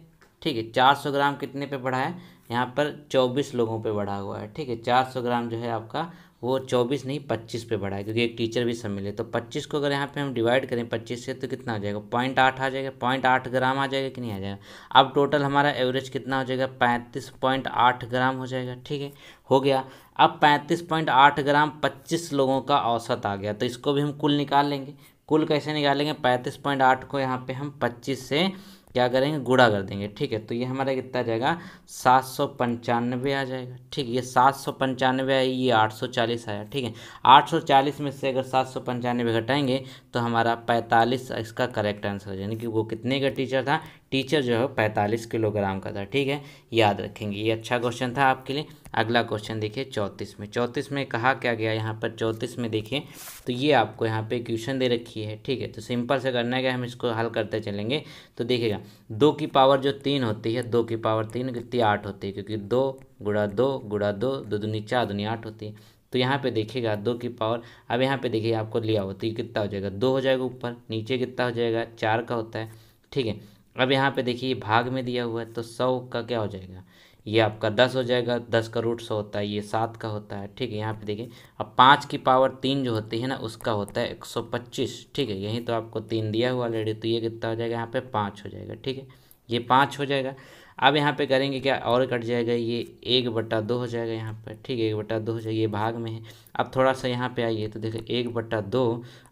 ठीक है 400 ग्राम कितने पे बढ़ा है यहाँ पर 24 लोगों पे बढ़ा हुआ है ठीक है 400 ग्राम जो है आपका वो 24 नहीं 25 पे बढ़ा है क्योंकि एक टीचर भी सब मिले तो 25 को अगर यहाँ पे हम डिवाइड करें 25 से तो कितना आ जाएगा पॉइंट आठ आ जाएगा पॉइंट आठ ग्राम आ जाएगा कि नहीं आ जाएगा अब टोटल हमारा एवरेज कितना हो जाएगा पैंतीस पॉइंट आठ ग्राम हो जाएगा ठीक है हो गया अब पैंतीस पॉइंट आठ ग्राम पच्चीस लोगों का औसत आ गया तो इसको भी हम कुल निकाल लेंगे कुल कैसे निकालेंगे पैंतीस पॉइंट आठ को यहाँ पे हम पच्चीस से क्या करेंगे गुड़ा कर देंगे ठीक है तो ये हमारा कितना जाएगा सात सौ पंचानवे आ जाएगा ठीक है ये सात सौ पंचानवे आई ये आठ सौ चालीस आया ठीक है आठ सौ चालीस में से अगर सात सौ पंचानवे घटाएंगे तो हमारा पैंतालीस इसका करेक्ट आंसर है यानी कि वो कितने का टीचर था टीचर जो है पैंतालीस किलोग्राम का था ठीक है याद रखेंगे ये अच्छा क्वेश्चन था आपके लिए अगला क्वेश्चन देखिए चौंतीस में चौंतीस में कहा क्या गया यहाँ पर चौंतीस में देखिए तो ये आपको यहाँ पे क्वेश्चन दे रखी है ठीक है तो सिंपल से करना है हम इसको हल करते चलेंगे तो देखिएगा दो की पावर जो तीन होती है दो की पावर तीन कितनी आठ होती है क्योंकि दो गुड़ा दो गुड़ा दो दो दुनी चार दुनी आठ होती है तो यहाँ पे देखिएगा दो की पावर अब यहाँ पे देखिए आपको लिया हो तो ये कितना हो जाएगा दो हो जाएगा ऊपर नीचे कितना हो जाएगा चार का होता है ठीक है अब यहाँ पे देखिए भाग में दिया हुआ है तो सौ का क्या हो जाएगा ये आपका दस हो जाएगा दस का रूट सौ होता है ये सात का होता है ठीक है यहाँ पे देखिए अब पाँच की पावर तीन जो होती है ना उसका होता है एक सौ पच्चीस ठीक है यहीं तो आपको तीन दिया हुआ ऑलरेडी तो ये कितना हो जाएगा यहाँ पे पाँच हो जाएगा ठीक है ये पाँच हो जाएगा अब यहाँ पे करेंगे क्या और कट जाएगा ये एक बट्टा दो हो जाएगा यहाँ पर ठीक है एक बट्टा दो हो जाएगा ये भाग में है अब थोड़ा सा यहाँ पे आइए तो देखिए एक बट्टा दो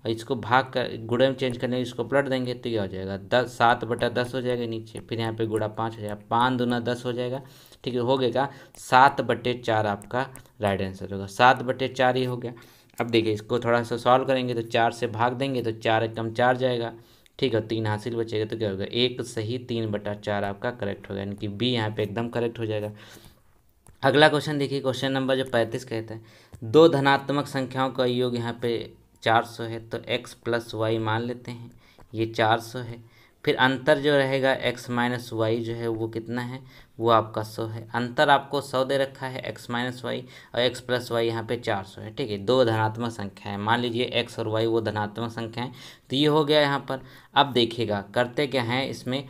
और इसको भाग कर गुड़े में चेंज करने इसको पलट देंगे तो ये हो जाएगा दस सात बट्टा दस हो जाएगा नीचे फिर यहाँ पे गुड़ा पाँच हो जाएगा पाँच दूना दस हो जाएगा ठीक है हो गएगा सात बट्टे चार आपका राइट आंसर होगा सात बट्टे चार ही हो गया अब देखिए इसको थोड़ा सा सॉल्व करेंगे तो चार से भाग देंगे तो चार कम चार जाएगा ठीक है तीन हासिल बचेगा तो क्या होगा एक सही तीन बटा चार आपका करेक्ट होगा यानी कि बी यहाँ पे एकदम करेक्ट हो जाएगा अगला क्वेश्चन देखिए क्वेश्चन नंबर जो पैंतीस कहता है दो धनात्मक संख्याओं का योग यहाँ पे चार सौ है तो एक्स प्लस वाई मान लेते हैं ये चार सौ है फिर अंतर जो रहेगा एक्स माइनस वाई जो है वो कितना है वो आपका सौ है अंतर आपको सौ दे रखा है एक्स माइनस वाई और एक्स प्लस वाई यहाँ पे चार सौ है ठीक है दो धनात्मक संख्या है मान लीजिए एक्स और वाई वो धनात्मक संख्या है तो ये हो गया यहाँ पर अब देखिएगा करते क्या हैं इसमें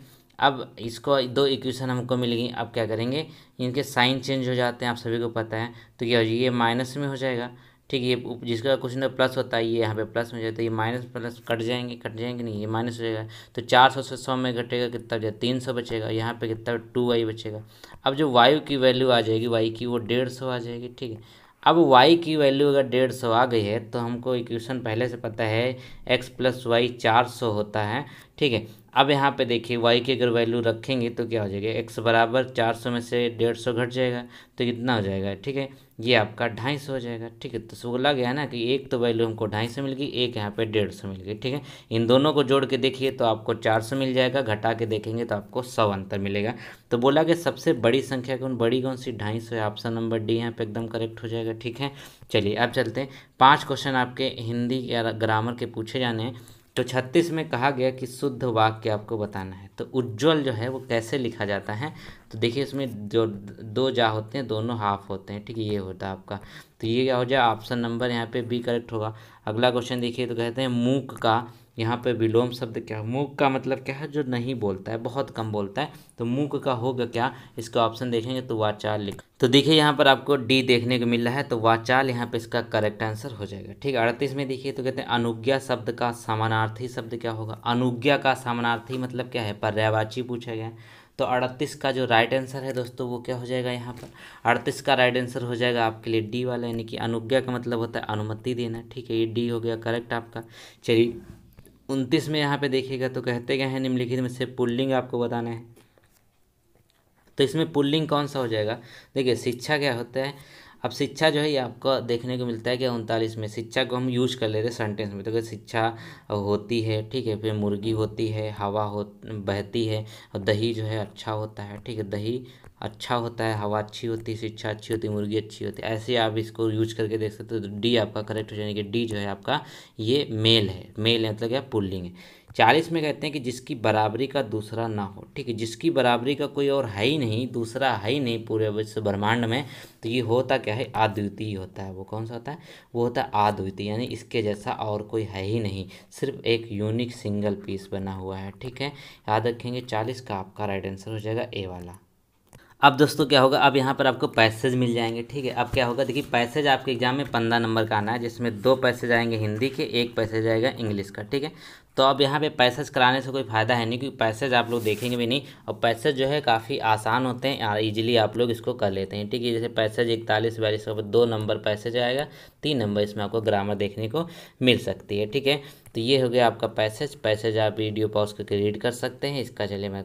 अब इसको दो इक्वेशन हमको मिल गई अब क्या करेंगे इनके साइन चेंज हो जाते हैं आप सभी को पता है तो क्या हो जाएगा ये माइनस में हो जाएगा ठीक है ये जिसका क्वेश्चन है प्लस होता है ये यहाँ पे प्लस हो जाता तो है ये माइनस प्लस कट जाएंगे कट जाएंगे नहीं ये माइनस हो जाएगा तो चार सौ से सौ में घटेगा कितना जाएगा तीन सौ बचेगा यहाँ पे कितना टू वाई बचेगा अब जो वायु की वैल्यू आ जाएगी वाई की वो डेढ़ सौ आ जाएगी ठीक है अब वाई की वैल्यू अगर डेढ़ सौ आ गई है तो हमको इक्वेशन पहले से पता है एक्स प्लस वाई चार सौ होता है ठीक है अब यहाँ पे देखिए वाई की अगर वैल्यू रखेंगे तो क्या हो जाएगा एक्स बराबर चार सौ में से डेढ़ सौ घट जाएगा तो कितना हो जाएगा ठीक है ये आपका ढाई सौ हो जाएगा ठीक है तो सो लग गया ना कि एक तो वैल्यू हमको ढाई सौ मिल गई एक यहाँ पे डेढ़ सौ मिल गई ठीक है इन दोनों को जोड़ के देखिए तो आपको चार सौ मिल जाएगा घटा के देखेंगे तो आपको सौ अंतर मिलेगा तो बोला गया सबसे बड़ी संख्या कौन बड़ी कौन सी ढाई सौ है ऑप्शन नंबर डी यहाँ पे एकदम करेक्ट हो जाएगा ठीक है चलिए अब चलते हैं पाँच क्वेश्चन आपके हिंदी या ग्रामर के पूछे जाने हैं तो छत्तीस में कहा गया कि शुद्ध वाक्य आपको बताना है तो उज्ज्वल जो है वो कैसे लिखा जाता है तो देखिए इसमें जो दो जा होते हैं दोनों हाफ होते हैं ठीक है ये होता है आपका तो ये क्या हो जाए ऑप्शन नंबर यहाँ पे बी करेक्ट होगा अगला क्वेश्चन देखिए तो कहते हैं मूक का यहाँ पे विलोम शब्द क्या है मूक का मतलब क्या है जो नहीं बोलता है बहुत कम बोलता है तो मूक का होगा क्या इसका ऑप्शन देखेंगे तो वाचाल लिख तो देखिए यहाँ पर आपको डी देखने को मिल रहा है तो वाचाल यहाँ पे इसका करेक्ट आंसर हो जाएगा ठीक अड़तीस में देखिए तो कहते हैं अनुज्ञा शब्द का समानार्थी शब्द क्या होगा अनुज्ञा का समानार्थी मतलब क्या है पर्यावाची पूछा गया तो अड़तीस का जो राइट आंसर है दोस्तों वो क्या हो जाएगा यहाँ पर अड़तीस का राइट आंसर हो जाएगा आपके लिए डी वाला यानी कि अनुज्ञा का मतलब होता है अनुमति देना ठीक है ये डी हो गया करेक्ट आपका चलिए उनतीस में यहाँ पे देखिएगा तो कहते गए हैं निम्नलिखित में से पुल्लिंग आपको बताना है तो इसमें पुल्लिंग कौन सा हो जाएगा देखिए शिक्षा क्या होता है अब शिक्षा जो है ये आपको देखने को मिलता है कि उनतालीस में शिक्षा को हम यूज कर लेते हैं सेंटेंस में तो क्या शिक्षा होती है ठीक है फिर मुर्गी होती है हवा हो बहती है और दही जो है अच्छा होता है ठीक है दही अच्छा होता है हवा अच्छी होती है शिक्षा अच्छी होती है मुर्गी अच्छी होती है ऐसे आप इसको यूज करके देख सकते हो तो डी आपका करेक्ट हो जाएगा कि डी जो है आपका ये मेल है मेल है मतलब क्या पुल्लिंग है चालीस में कहते हैं कि जिसकी बराबरी का दूसरा ना हो ठीक है जिसकी बराबरी का कोई और है ही नहीं दूसरा है ही नहीं पूरे विश्व ब्रह्मांड में तो ये होता क्या है आद्वितीय होता है वो कौन सा होता है वो होता है आद्वितीय यानी इसके जैसा और कोई है ही नहीं सिर्फ एक यूनिक सिंगल पीस बना हुआ है ठीक है याद रखेंगे चालीस का आपका राइट आंसर हो जाएगा ए वाला अब दोस्तों क्या होगा अब यहाँ पर आपको पैसेज मिल जाएंगे ठीक है अब क्या होगा देखिए पैसेज आपके एग्जाम में पंद्रह नंबर का आना है जिसमें दो पैसेज आएंगे हिंदी के एक पैसेज आएगा इंग्लिश का ठीक है तो अब यहाँ पे पैसेज कराने से कोई फ़ायदा है नहीं क्योंकि पैसेज आप लोग देखेंगे भी नहीं और पैसेज जो है काफ़ी आसान होते हैं ईजिली आप लोग इसको कर लेते हैं ठीक है जैसे पैसेज इकतालीस बयालीस तो दो नंबर पैसेज आएगा तीन नंबर इसमें आपको ग्रामर देखने को मिल सकती है ठीक है तो ये हो गया आपका पैसेज पैसेज आप वीडियो पॉज करके रीड कर सकते हैं इसका चलिए मैं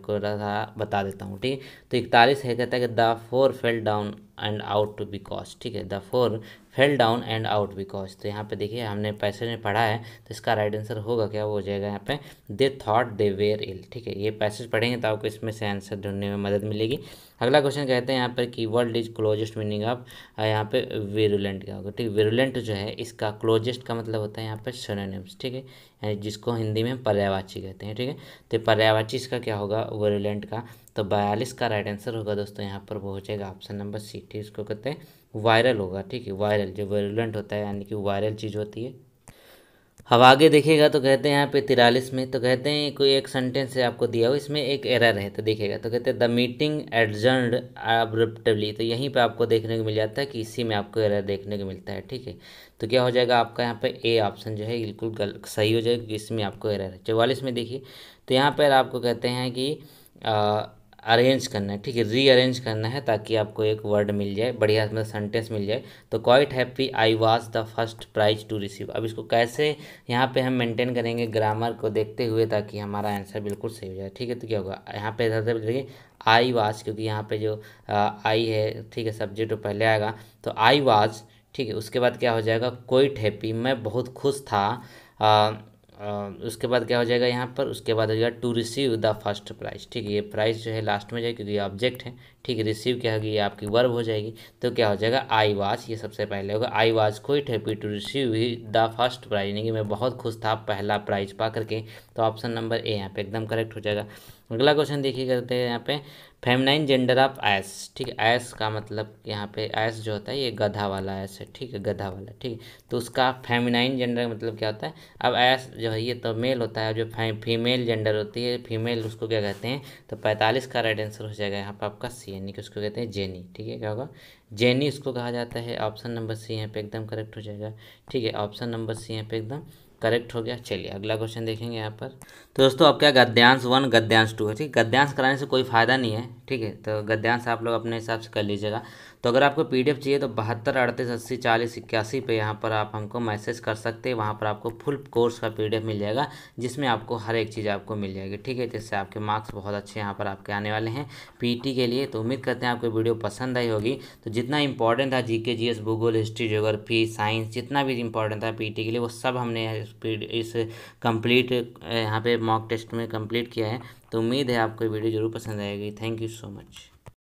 बता देता हूँ ठीक तो इकतालीस है कहता है कि the four fell down and out too because ठीक है the four fell down and out because तो यहाँ पे देखिए हमने पैसे में पढ़ा है तो इसका राइट आंसर होगा क्या वो हो जाएगा यहाँ पे दे थॉट दे वेयर इल ठीक है ये पैसेज पढ़ेंगे तो आपको इसमें से आंसर ढूंढने में मदद मिलेगी अगला क्वेश्चन कहते हैं यहाँ पर कि world is closest meaning of यहाँ पे वेरुलेंट क्या होगा ठीक है वेरुलेंट जो है इसका क्लोजेस्ट का मतलब होता है यहाँ पर सोनोनिम्स ठीक है जिसको हिंदी में पर्यावाची कहते हैं ठीक है तो पर्यावाची इसका क्या होगा वोरुलेंट का तो बयालीस का राइट आंसर होगा दोस्तों यहाँ पर वो हो जाएगा ऑप्शन नंबर सी ठीक इसको कहते हैं वायरल होगा ठीक है वायरल जो वेरुलेंट होता है यानी कि वायरल चीज़ होती है अब आगे देखिएगा तो कहते हैं यहाँ पे तिरालीस में तो कहते हैं कोई एक सेंटेंस है आपको दिया हो इसमें एक एरर है तो देखेगा तो कहते हैं द मीटिंग एडजर्ड अब्रप्टली तो यहीं पे आपको देखने को मिल जाता है कि इसी में आपको एरर देखने को मिलता है ठीक है तो क्या हो जाएगा आपका यहाँ पे ए ऑप्शन जो है बिल्कुल सही हो जाएगा क्योंकि इसमें आपको एरर है चौवालीस में देखिए तो यहाँ पर आपको कहते हैं कि आ, अरेंज करना है ठीक है रीअरेंज करना है ताकि आपको एक वर्ड मिल जाए बढ़िया मतलब सेंटेंस मिल जाए तो quite happy I was the first prize to receive अब इसको कैसे यहाँ पे हम मेंटेन करेंगे ग्रामर को देखते हुए ताकि हमारा आंसर बिल्कुल सही हो जाए ठीक है तो क्या होगा यहाँ पे सबसे देखिए आई वाज क्योंकि यहाँ पर जो आई है ठीक है सब्जेक्ट पहले आएगा तो आई वाज ठीक है उसके बाद क्या हो जाएगा क्वाइट हैप्पी मैं बहुत खुश था उसके बाद क्या हो जाएगा यहाँ पर उसके बाद हो जाएगा to receive the first prize ठीक है ये प्राइज जो है लास्ट में जाए क्योंकि ऑब्जेक्ट है ठीक रिसीव क्या होगी ये आपकी वर्ब हो जाएगी तो क्या हो जाएगा आई वाच ये सबसे पहले होगा I was quite happy to receive ही द फर्स्ट प्राइज यानी कि मैं बहुत खुश था पहला प्राइज पा करके तो ऑप्शन नंबर ए यहाँ पे एकदम करेक्ट हो जाएगा अगला क्वेश्चन देखिए करते हैं यहाँ पे फेमनाइन जेंडर ऑफ ऐस ठीक है एस का मतलब यहाँ पे एस जो होता है ये गधा वाला एस है ठीक है गधा वाला ठीक है तो उसका फेमनाइन जेंडर मतलब क्या होता है अब ऐस जो है ये तो मेल होता है जो फीमेल जेंडर होती है फीमेल उसको क्या कहते हैं तो पैंतालीस का राइट आंसर हो जाएगा यहाँ पर आपका सी सी यानी कि उसको कहते हैं जेनी ठीक है क्या होगा जेनी उसको कहा जाता है ऑप्शन नंबर सी यहाँ पे एकदम करेक्ट हो जाएगा ठीक है ऑप्शन नंबर सी यहाँ पे एकदम करेक्ट हो गया चलिए अगला क्वेश्चन देखेंगे यहाँ पर तो दोस्तों अब क्या गद्यांश वन गद्यांश टू है ठीक गद्यांश कराने से कोई फ़ायदा नहीं है ठीक है तो गद्यांश आप लोग अपने हिसाब से कर लीजिएगा तो अगर आपको पी चाहिए तो बहत्तर अड़तीस अस्सी चालीस इक्यासी पे यहाँ पर आप हमको मैसेज कर सकते हैं वहाँ पर आपको फुल कोर्स का पी मिल जाएगा जिसमें आपको हर एक चीज़ आपको मिल जाएगी ठीक है जिससे आपके मार्क्स बहुत अच्छे यहाँ पर आपके आने वाले हैं पी के लिए तो उम्मीद करते हैं आपको वीडियो पसंद आई होगी तो जितना इंपॉर्टेंट था जी के जी भूगोल हिस्ट्री जोग्राफी साइंस जितना भी इंपॉर्टेंट था पी के लिए वो सब हमने इस कम्प्लीट यहाँ पर मॉक टेस्ट में कम्प्लीट किया है तो उम्मीद है आपको वीडियो जरूर पसंद आएगी थैंक यू सो मच